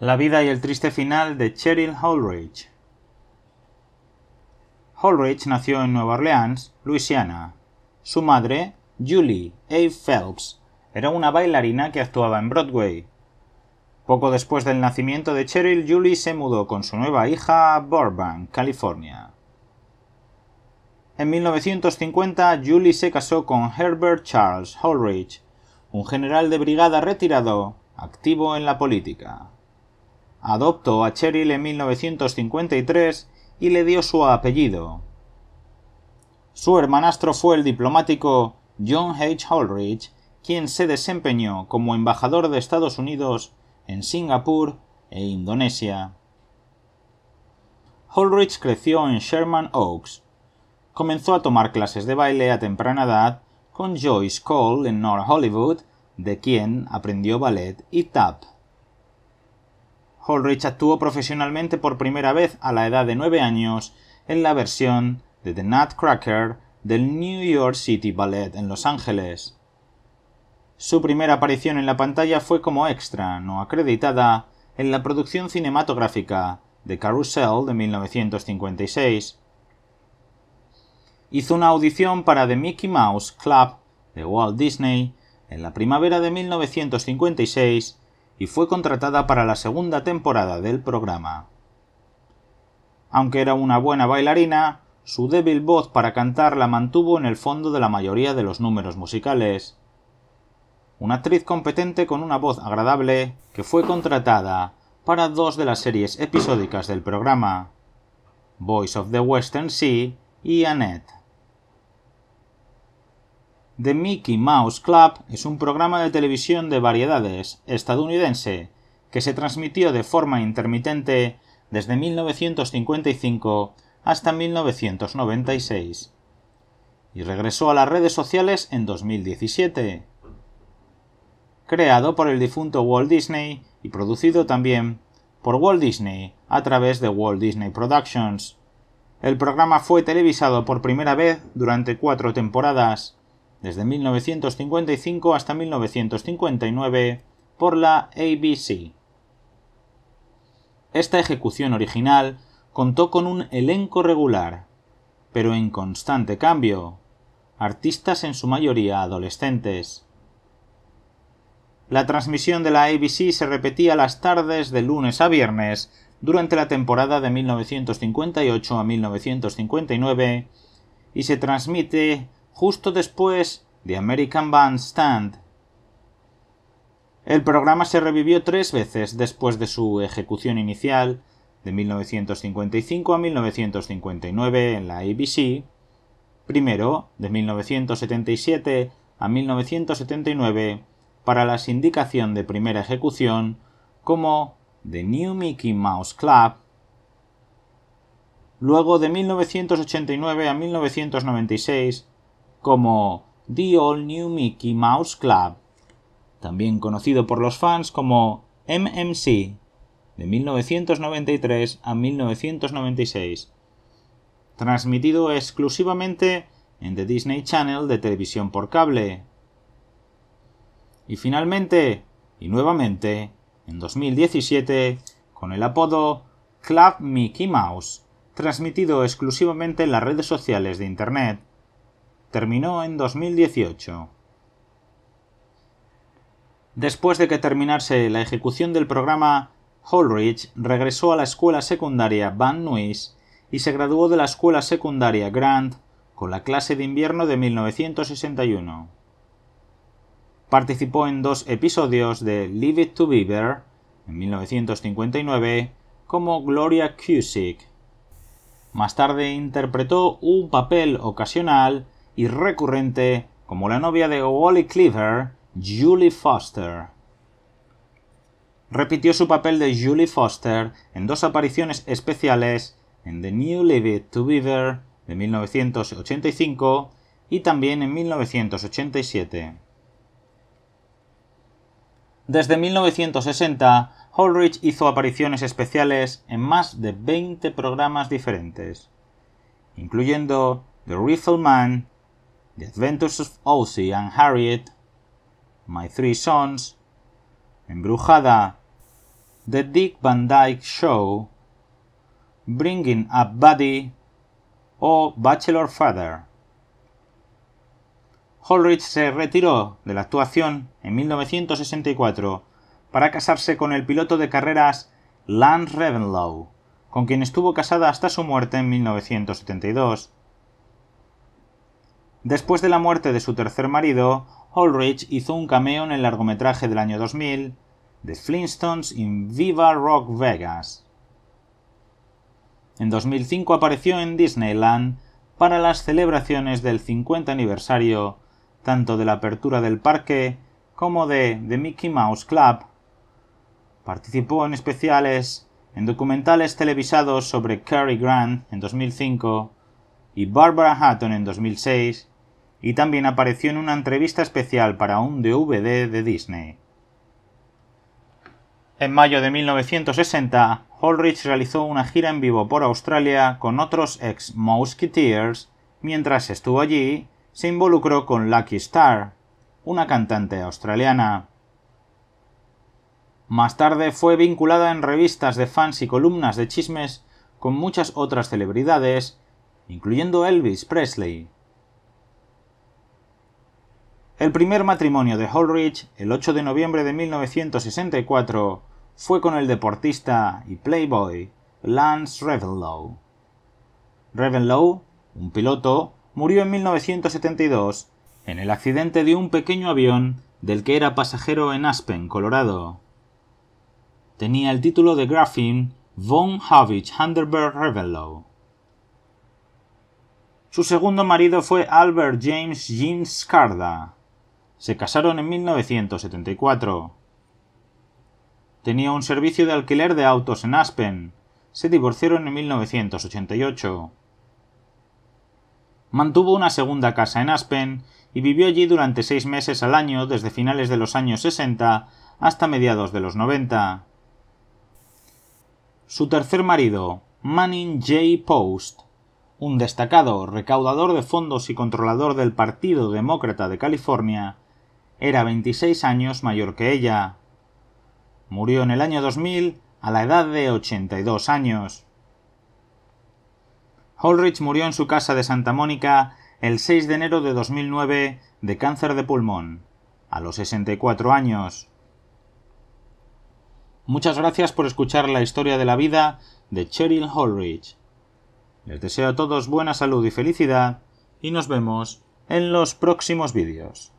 La vida y el triste final de Cheryl Holridge. Holridge nació en Nueva Orleans, Luisiana. Su madre, Julie A. Phelps, era una bailarina que actuaba en Broadway. Poco después del nacimiento de Cheryl, Julie se mudó con su nueva hija a Burbank, California. En 1950, Julie se casó con Herbert Charles Holridge, un general de brigada retirado, activo en la política. Adoptó a Cheryl en 1953 y le dio su apellido. Su hermanastro fue el diplomático John H. Holridge, quien se desempeñó como embajador de Estados Unidos en Singapur e Indonesia. Holridge creció en Sherman Oaks. Comenzó a tomar clases de baile a temprana edad con Joyce Cole en North Hollywood, de quien aprendió ballet y tap. Holrich actuó profesionalmente por primera vez a la edad de nueve años en la versión de The Nutcracker del New York City Ballet en Los Ángeles. Su primera aparición en la pantalla fue como extra, no acreditada, en la producción cinematográfica de Carousel de 1956. Hizo una audición para The Mickey Mouse Club de Walt Disney en la primavera de 1956 y fue contratada para la segunda temporada del programa. Aunque era una buena bailarina, su débil voz para cantar la mantuvo en el fondo de la mayoría de los números musicales. Una actriz competente con una voz agradable que fue contratada para dos de las series episódicas del programa, Voice of the Western Sea y Annette. The Mickey Mouse Club es un programa de televisión de variedades estadounidense que se transmitió de forma intermitente desde 1955 hasta 1996 y regresó a las redes sociales en 2017. Creado por el difunto Walt Disney y producido también por Walt Disney a través de Walt Disney Productions. El programa fue televisado por primera vez durante cuatro temporadas desde 1955 hasta 1959 por la ABC. Esta ejecución original contó con un elenco regular, pero en constante cambio, artistas en su mayoría adolescentes. La transmisión de la ABC se repetía las tardes de lunes a viernes durante la temporada de 1958 a 1959 y se transmite justo después de American Bandstand. El programa se revivió tres veces después de su ejecución inicial, de 1955 a 1959 en la ABC, primero de 1977 a 1979 para la sindicación de primera ejecución como The New Mickey Mouse Club, luego de 1989 a 1996 como The All New Mickey Mouse Club, también conocido por los fans como MMC, de 1993 a 1996, transmitido exclusivamente en The Disney Channel de televisión por cable. Y finalmente, y nuevamente, en 2017, con el apodo Club Mickey Mouse, transmitido exclusivamente en las redes sociales de Internet. Terminó en 2018. Después de que terminase la ejecución del programa, Holridge regresó a la escuela secundaria Van Nuys y se graduó de la escuela secundaria Grant con la clase de invierno de 1961. Participó en dos episodios de Leave It to Beaver en 1959 como Gloria Cusick. Más tarde interpretó un papel ocasional y recurrente como la novia de Wally Cleaver, Julie Foster. Repitió su papel de Julie Foster en dos apariciones especiales en The New Leave to Beaver de 1985 y también en 1987. Desde 1960, Holridge hizo apariciones especiales en más de 20 programas diferentes, incluyendo The Man. The Adventures of Ozzy and Harriet, My Three Sons, Embrujada, The Dick Van Dyke Show, Bringing Up Buddy o Bachelor Father. Holridge se retiró de la actuación en 1964 para casarse con el piloto de carreras Lance Revenlow, con quien estuvo casada hasta su muerte en 1972. Después de la muerte de su tercer marido, Ulrich hizo un cameo en el largometraje del año 2000 The Flintstones in Viva Rock Vegas. En 2005 apareció en Disneyland para las celebraciones del 50 aniversario tanto de la apertura del parque como de The Mickey Mouse Club. Participó en especiales en documentales televisados sobre Cary Grant en 2005 y Barbara Hutton en 2006 y también apareció en una entrevista especial para un DVD de Disney. En mayo de 1960, Holrich realizó una gira en vivo por Australia con otros ex Mouseketeers. Mientras estuvo allí, se involucró con Lucky Star, una cantante australiana. Más tarde fue vinculada en revistas de fans y columnas de chismes con muchas otras celebridades, incluyendo Elvis Presley. El primer matrimonio de Holrich, el 8 de noviembre de 1964, fue con el deportista y playboy Lance Revenlow. Revenlow, un piloto, murió en 1972 en el accidente de un pequeño avión del que era pasajero en Aspen, Colorado. Tenía el título de Grafin von Havich Handerberg Revenlow. Su segundo marido fue Albert James Jean Scarda, se casaron en 1974. Tenía un servicio de alquiler de autos en Aspen. Se divorciaron en 1988. Mantuvo una segunda casa en Aspen y vivió allí durante seis meses al año desde finales de los años 60 hasta mediados de los 90. Su tercer marido, Manning J. Post, un destacado recaudador de fondos y controlador del Partido Demócrata de California, era 26 años mayor que ella. Murió en el año 2000 a la edad de 82 años. Holridge murió en su casa de Santa Mónica el 6 de enero de 2009 de cáncer de pulmón, a los 64 años. Muchas gracias por escuchar la historia de la vida de Cheryl Holridge. Les deseo a todos buena salud y felicidad y nos vemos en los próximos vídeos.